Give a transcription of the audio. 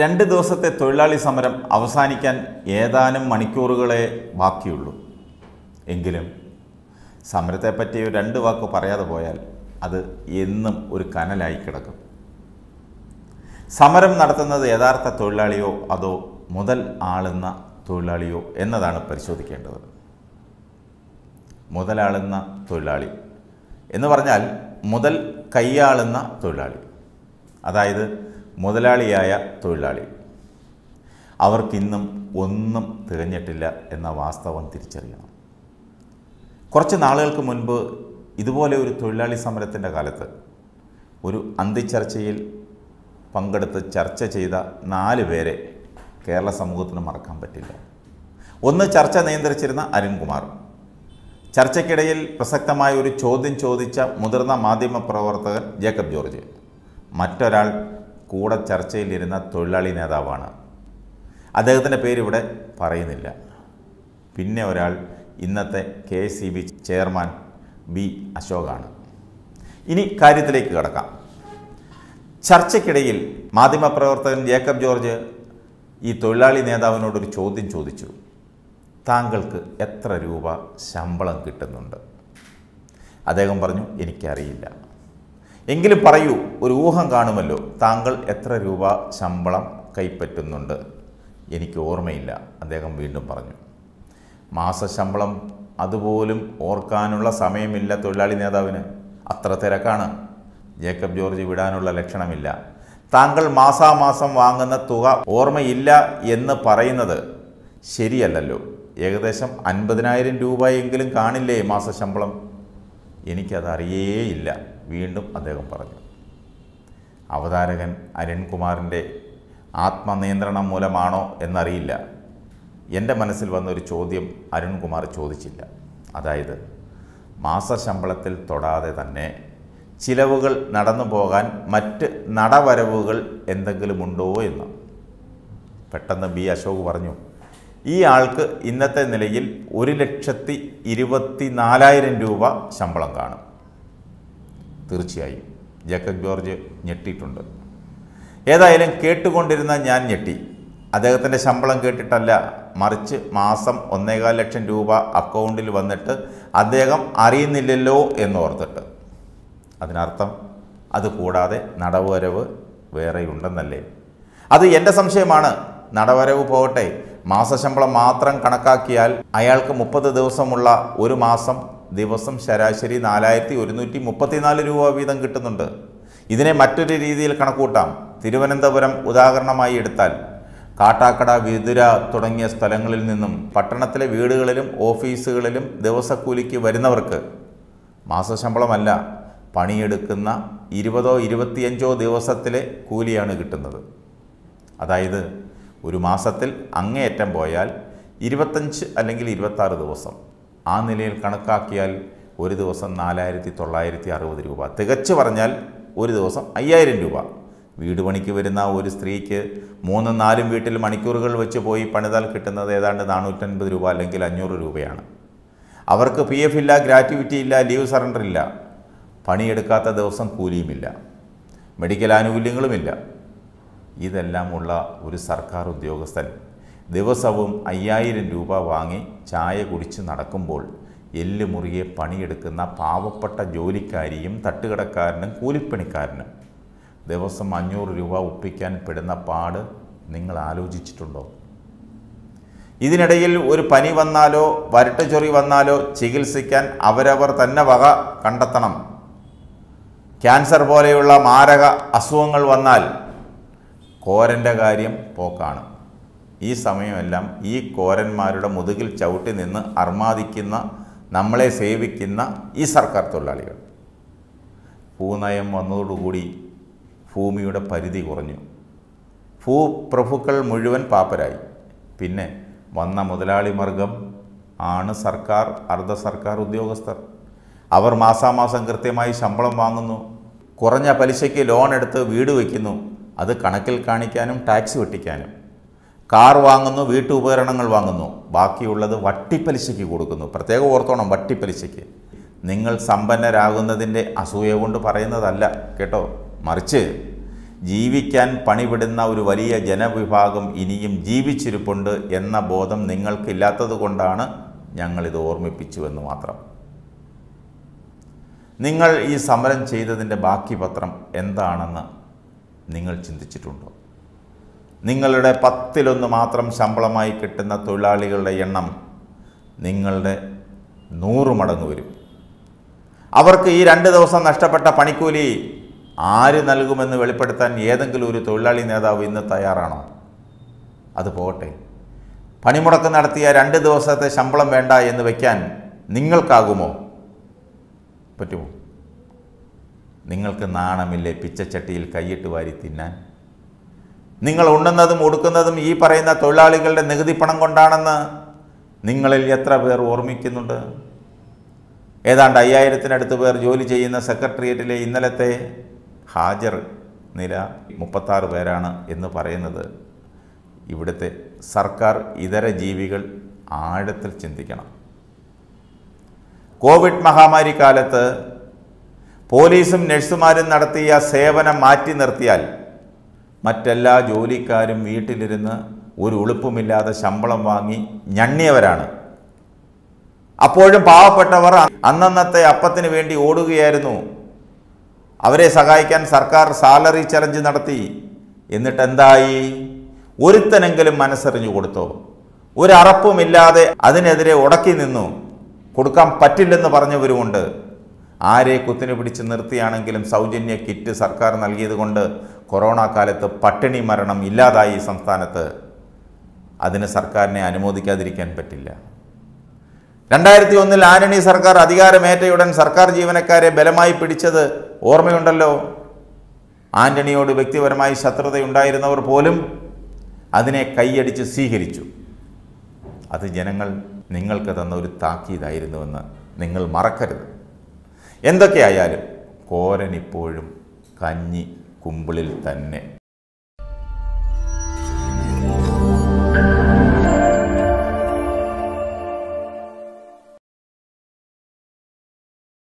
രണ്ട് ദിവസത്തെ തൊഴിലാളി സമരം അവസാനിക്കാൻ ഏതാനും മണിക്കൂറുകളെ ബാക്കിയുള്ളൂ എങ്കിലും സമരത്തെപ്പറ്റി രണ്ട് വാക്ക് പറയാതെ പോയാൽ അത് എന്നും ഒരു കനലായി കിടക്കും സമരം നടത്തുന്നത് യഥാർത്ഥ തൊഴിലാളിയോ അതോ മുതൽ ആളുന്ന തൊഴിലാളിയോ എന്നതാണ് പരിശോധിക്കേണ്ടത് മുതലാളുന്ന തൊഴിലാളി എന്ന് പറഞ്ഞാൽ മുതൽ കൈയാളുന്ന തൊഴിലാളി അതായത് മുതലാളിയായ തൊഴിലാളി അവർക്കിന്നും ഒന്നും തികഞ്ഞിട്ടില്ല എന്ന വാസ്തവം തിരിച്ചറിയണം കുറച്ച് നാളുകൾക്ക് മുൻപ് ഇതുപോലെ ഒരു തൊഴിലാളി സമരത്തിൻ്റെ കാലത്ത് ഒരു അന്തിച്ചർച്ചയിൽ പങ്കെടുത്ത് ചർച്ച ചെയ്ത നാല് പേരെ കേരള സമൂഹത്തിന് മറക്കാൻ പറ്റില്ല ഒന്ന് ചർച്ച നിയന്ത്രിച്ചിരുന്ന അരുൺകുമാർ ചർച്ചയ്ക്കിടയിൽ പ്രസക്തമായ ഒരു ചോദ്യം ചോദിച്ച മുതിർന്ന മാധ്യമ പ്രവർത്തകൻ ജേക്കബ് ജോർജ് മറ്റൊരാൾ കൂടെ ചർച്ചയിലിരുന്ന തൊഴിലാളി നേതാവാണ് അദ്ദേഹത്തിൻ്റെ പേരിവിടെ പറയുന്നില്ല പിന്നെ ഒരാൾ ഇന്നത്തെ K C B chairman B അശോകാണ് ഇനി കാര്യത്തിലേക്ക് കിടക്കാം ചർച്ചയ്ക്കിടയിൽ മാധ്യമപ്രവർത്തകൻ ജേക്കബ് ജോർജ് ഈ തൊഴിലാളി നേതാവിനോടൊരു ചോദ്യം ചോദിച്ചു താങ്കൾക്ക് എത്ര രൂപ ശമ്പളം കിട്ടുന്നുണ്ട് അദ്ദേഹം പറഞ്ഞു എനിക്കറിയില്ല എങ്കിലും പറയൂ ഒരു ഊഹം കാണുമല്ലോ താങ്കൾ എത്ര രൂപ ശമ്പളം കൈപ്പറ്റുന്നുണ്ട് എനിക്ക് ഓർമ്മയില്ല അദ്ദേഹം വീണ്ടും പറഞ്ഞു മാസശമ്പളം അതുപോലും ഓർക്കാനുള്ള സമയമില്ല തൊഴിലാളി നേതാവിന് അത്ര തിരക്കാണ് ജേക്കബ് ജോർജ് വിടാനുള്ള ലക്ഷണമില്ല താങ്കൾ മാസാമാസം വാങ്ങുന്ന തുക ഓർമ്മയില്ല എന്ന് പറയുന്നത് ശരിയല്ലല്ലോ ഏകദേശം അൻപതിനായിരം രൂപയെങ്കിലും കാണില്ലേ മാസശമ്പളം എനിക്കതറിയേയില്ല വീണ്ടും അദ്ദേഹം പറഞ്ഞു അവതാരകൻ അരുൺകുമാറിൻ്റെ ആത്മനിയന്ത്രണം മൂലമാണോ എന്നറിയില്ല എൻ്റെ മനസ്സിൽ വന്നൊരു ചോദ്യം അരുൺകുമാർ ചോദിച്ചില്ല അതായത് മാസശമ്പളത്തിൽ തൊടാതെ തന്നെ ചിലവുകൾ നടന്നു പോകാൻ മറ്റ് നടവരവുകൾ എന്തെങ്കിലുമുണ്ടോ എന്ന് പെട്ടെന്ന് ബി അശോക് പറഞ്ഞു ഈ ആൾക്ക് ഇന്നത്തെ നിലയിൽ ഒരു ലക്ഷത്തി ഇരുപത്തി നാലായിരം രൂപ ശമ്പളം കാണും തീർച്ചയായും ജേക്കബ് ജോർജ് ഞെട്ടിയിട്ടുണ്ട് ഏതായാലും കേട്ടുകൊണ്ടിരുന്ന ഞാൻ ഞെട്ടി അദ്ദേഹത്തിൻ്റെ ശമ്പളം കേട്ടിട്ടല്ല മറിച്ച് മാസം ഒന്നേകാൽ ലക്ഷം രൂപ അക്കൗണ്ടിൽ വന്നിട്ട് അദ്ദേഹം അറിയുന്നില്ലല്ലോ എന്നോർത്തിട്ട് അതിനർത്ഥം അതുകൂടാതെ നടവരവ് വേറെയുണ്ടെന്നല്ലേ അത് എൻ്റെ സംശയമാണ് നടവരവ് പോകട്ടെ മാസശമ്പളം മാത്രം കണക്കാക്കിയാൽ അയാൾക്ക് മുപ്പത് ദിവസമുള്ള ഒരു മാസം ദിവസം ശരാശരി നാലായിരത്തി ഒരുന്നൂറ്റി മുപ്പത്തിനാല് രൂപ വീതം കിട്ടുന്നുണ്ട് ഇതിനെ മറ്റൊരു രീതിയിൽ കണക്കൂട്ടാം തിരുവനന്തപുരം ഉദാഹരണമായി എടുത്താൽ കാട്ടാക്കട വിതുര തുടങ്ങിയ സ്ഥലങ്ങളിൽ നിന്നും പട്ടണത്തിലെ വീടുകളിലും ഓഫീസുകളിലും ദിവസക്കൂലിക്ക് വരുന്നവർക്ക് മാസശമ്പളമല്ല പണിയെടുക്കുന്ന ഇരുപതോ ഇരുപത്തിയഞ്ചോ ദിവസത്തിലെ കൂലിയാണ് കിട്ടുന്നത് അതായത് ഒരു മാസത്തിൽ അങ്ങേയറ്റം പോയാൽ ഇരുപത്തഞ്ച് അല്ലെങ്കിൽ ഇരുപത്താറ് ദിവസം ആ നിലയിൽ കണക്കാക്കിയാൽ ഒരു ദിവസം നാലായിരത്തി തൊള്ളായിരത്തി അറുപത് രൂപ തികച്ചു പറഞ്ഞാൽ ഒരു ദിവസം അയ്യായിരം രൂപ വീട് പണിക്ക് വരുന്ന ഒരു സ്ത്രീക്ക് മൂന്നും നാലും വീട്ടിൽ മണിക്കൂറുകൾ വെച്ച് പോയി പണിതാൽ കിട്ടുന്നത് ഏതാണ്ട് നാനൂറ്റൻപത് രൂപ അല്ലെങ്കിൽ അഞ്ഞൂറ് രൂപയാണ് അവർക്ക് പി എഫ് ഇല്ല ഗ്രാറ്റുവിറ്റി ഇല്ല ലീവ് സറണ്ടർ ഇല്ല പണിയെടുക്കാത്ത ദിവസം കൂലിയുമില്ല മെഡിക്കൽ ആനുകൂല്യങ്ങളുമില്ല ഇതെല്ലാമുള്ള ഒരു സർക്കാർ ഉദ്യോഗസ്ഥൻ ദിവസവും അയ്യായിരം രൂപ വാങ്ങി ചായ കുടിച്ച് നടക്കുമ്പോൾ എല്ല് മുറിയെ പണിയെടുക്കുന്ന പാവപ്പെട്ട ജോലിക്കാരിയും തട്ടുകടക്കാരനും കൂലിപ്പണിക്കാരനും ദിവസം അഞ്ഞൂറ് രൂപ ഒപ്പിക്കാൻ പെടുന്ന പാട് നിങ്ങൾ ആലോചിച്ചിട്ടുണ്ടോ ഇതിനിടയിൽ ഒരു പനി വന്നാലോ ചൊറി വന്നാലോ ചികിത്സിക്കാൻ അവരവർ തന്നെ വക കണ്ടെത്തണം ക്യാൻസർ പോലെയുള്ള മാരക അസുഖങ്ങൾ വന്നാൽ കോരൻ്റെ കാര്യം പോക്കാണ് ഈ സമയമെല്ലാം ഈ കോരന്മാരുടെ മുതുകിൽ ചവിട്ടി നിന്ന് അർമാദിക്കുന്ന നമ്മളെ സേവിക്കുന്ന ഈ സർക്കാർ തൊഴിലാളികൾ ഭൂനയം വന്നതോടുകൂടി ഭൂമിയുടെ പരിധി കുറഞ്ഞു ഭൂപ്രഭുക്കൾ മുഴുവൻ പാപ്പരായി പിന്നെ വന്ന മർഗം ആണ് സർക്കാർ അർദ്ധ സർക്കാർ ഉദ്യോഗസ്ഥർ അവർ മാസാമാസം കൃത്യമായി ശമ്പളം വാങ്ങുന്നു കുറഞ്ഞ പലിശയ്ക്ക് ലോൺ എടുത്ത് വീട് വയ്ക്കുന്നു അത് കണക്കിൽ കാണിക്കാനും ടാക്സ് വെട്ടിക്കാനും കാർ വാങ്ങുന്നു വീട്ടുപകരണങ്ങൾ വാങ്ങുന്നു ബാക്കിയുള്ളത് വട്ടിപ്പലിശയ്ക്ക് കൊടുക്കുന്നു പ്രത്യേകം ഓർത്തോണം വട്ടിപ്പലിശയ്ക്ക് നിങ്ങൾ സമ്പന്നരാകുന്നതിൻ്റെ അസൂയ കൊണ്ട് പറയുന്നതല്ല കേട്ടോ മറിച്ച് ജീവിക്കാൻ പണിവിടുന്ന ഒരു വലിയ ജനവിഭാഗം ഇനിയും ജീവിച്ചിരിപ്പുണ്ട് എന്ന ബോധം നിങ്ങൾക്കില്ലാത്തത് കൊണ്ടാണ് ഞങ്ങളിത് ഓർമ്മിപ്പിച്ചു എന്ന് മാത്രം നിങ്ങൾ ഈ സമരം ചെയ്തതിൻ്റെ ബാക്കി പത്രം എന്താണെന്ന് നിങ്ങൾ ചിന്തിച്ചിട്ടുണ്ടോ നിങ്ങളുടെ പത്തിലൊന്ന് മാത്രം ശമ്പളമായി കിട്ടുന്ന തൊഴിലാളികളുടെ എണ്ണം നിങ്ങളുടെ നൂറ് മടങ്ങ് വരും അവർക്ക് ഈ രണ്ട് ദിവസം നഷ്ടപ്പെട്ട പണിക്കൂലി ആര് നൽകുമെന്ന് വെളിപ്പെടുത്താൻ ഏതെങ്കിലും ഒരു തൊഴിലാളി നേതാവ് ഇന്ന് തയ്യാറാണോ അത് പോകട്ടെ പണിമുടക്ക് നടത്തിയ രണ്ട് ദിവസത്തെ ശമ്പളം വേണ്ട എന്ന് വയ്ക്കാൻ നിങ്ങൾക്കാകുമോ പറ്റുമോ നിങ്ങൾക്ക് നാണമില്ലേ പിച്ചച്ചട്ടിയിൽ കൈയിട്ട് വാരി തിന്നാൻ നിങ്ങൾ ഉണ്ണുന്നതും ഉടുക്കുന്നതും ഈ പറയുന്ന തൊഴിലാളികളുടെ നികുതി പണം കൊണ്ടാണെന്ന് നിങ്ങളിൽ എത്ര പേർ ഓർമ്മിക്കുന്നുണ്ട് ഏതാണ്ട് അയ്യായിരത്തിനടുത്ത് പേർ ജോലി ചെയ്യുന്ന സെക്രട്ടേറിയറ്റിലെ ഇന്നലത്തെ ഹാജർ നില മുപ്പത്താറ് പേരാണ് എന്ന് പറയുന്നത് ഇവിടുത്തെ സർക്കാർ ഇതര ജീവികൾ ആഴത്തിൽ ചിന്തിക്കണം കോവിഡ് മഹാമാരി കാലത്ത് പോലീസും നഴ്സുമാരും നടത്തിയ സേവനം മാറ്റി നിർത്തിയാൽ മറ്റെല്ലാ ജോലിക്കാരും വീട്ടിലിരുന്ന് ഒരു ഉളുപ്പുമില്ലാതെ ശമ്പളം വാങ്ങി ഞണ്ണിയവരാണ് അപ്പോഴും പാവപ്പെട്ടവർ അന്നന്നത്തെ അപ്പത്തിന് വേണ്ടി ഓടുകയായിരുന്നു അവരെ സഹായിക്കാൻ സർക്കാർ സാലറി ചലഞ്ച് നടത്തി എന്നിട്ട് എന്തായി ഒരുത്തനെങ്കിലും മനസ്സറിഞ്ഞു കൊടുത്തോ ഒരു അതിനെതിരെ ഉടക്കി നിന്നു കൊടുക്കാൻ പറ്റില്ലെന്ന് പറഞ്ഞവരുമുണ്ട് ആരെ കുത്തിനു പിടിച്ച് നിർത്തിയാണെങ്കിലും സൗജന്യ കിറ്റ് സർക്കാർ നൽകിയതുകൊണ്ട് കൊറോണ കാലത്ത് പട്ടിണി മരണം ഇല്ലാതായി സംസ്ഥാനത്ത് അതിന് സർക്കാരിനെ അനുമോദിക്കാതിരിക്കാൻ പറ്റില്ല രണ്ടായിരത്തി ഒന്നിൽ ആന്റണി സർക്കാർ അധികാരമേറ്റയുടൻ സർക്കാർ ജീവനക്കാരെ ബലമായി പിടിച്ചത് ഓർമ്മയുണ്ടല്ലോ ആന്റണിയോട് വ്യക്തിപരമായി ശത്രുതയുണ്ടായിരുന്നവർ പോലും അതിനെ കൈയടിച്ച് സ്വീകരിച്ചു അത് ജനങ്ങൾ നിങ്ങൾക്ക് തന്ന ഒരു താക്കീതായിരുന്നുവെന്ന് നിങ്ങൾ മറക്കരുത് എന്തൊക്കെയായാലും കോരൻ ഇപ്പോഴും കഞ്ഞി കുമ്പിളിൽ തന്നെ